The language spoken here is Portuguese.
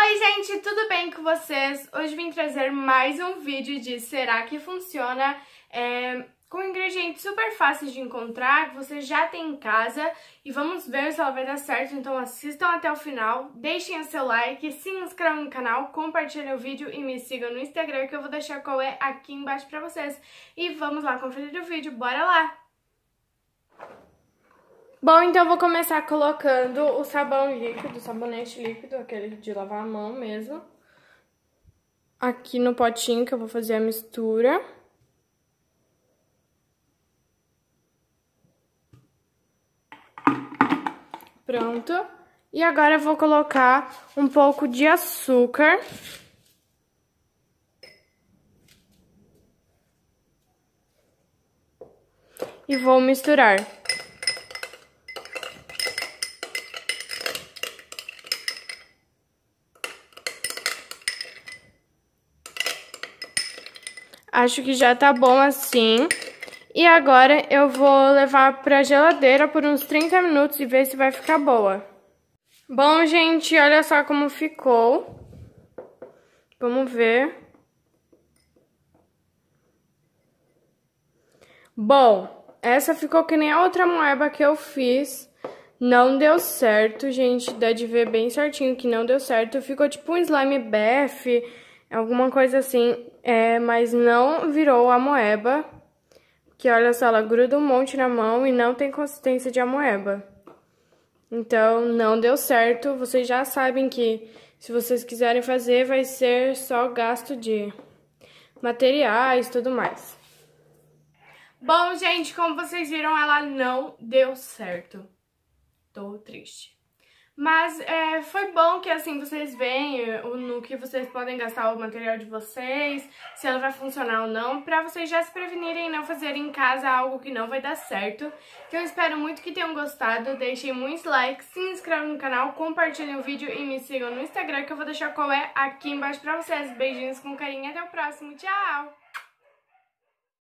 Oi gente, tudo bem com vocês? Hoje vim trazer mais um vídeo de Será que funciona? É, com ingredientes super fáceis de encontrar, que você já tem em casa e vamos ver se ela vai dar certo, então assistam até o final, deixem o seu like, se inscrevam no canal, compartilhem o vídeo e me sigam no Instagram que eu vou deixar qual é aqui embaixo pra vocês. E vamos lá conferir o vídeo, bora lá! Bom, então eu vou começar colocando o sabão líquido, o sabonete líquido, aquele de lavar a mão mesmo. Aqui no potinho que eu vou fazer a mistura. Pronto. E agora eu vou colocar um pouco de açúcar. E vou misturar. Acho que já tá bom assim. E agora eu vou levar pra geladeira por uns 30 minutos e ver se vai ficar boa. Bom, gente, olha só como ficou. Vamos ver. Bom, essa ficou que nem a outra moeba que eu fiz. Não deu certo, gente. Dá de ver bem certinho que não deu certo. Ficou tipo um slime BF alguma coisa assim, é, mas não virou amoeba, que olha só, ela gruda um monte na mão e não tem consistência de amoeba. Então, não deu certo, vocês já sabem que se vocês quiserem fazer, vai ser só gasto de materiais e tudo mais. Bom, gente, como vocês viram, ela não deu certo. Tô triste. Mas é, foi bom que assim vocês veem no que vocês podem gastar o material de vocês, se ela vai funcionar ou não, pra vocês já se prevenirem e não fazerem em casa algo que não vai dar certo. Então espero muito que tenham gostado, deixem muitos likes, se inscrevam no canal, compartilhem o vídeo e me sigam no Instagram que eu vou deixar qual é aqui embaixo pra vocês. Beijinhos com carinho até o próximo, tchau!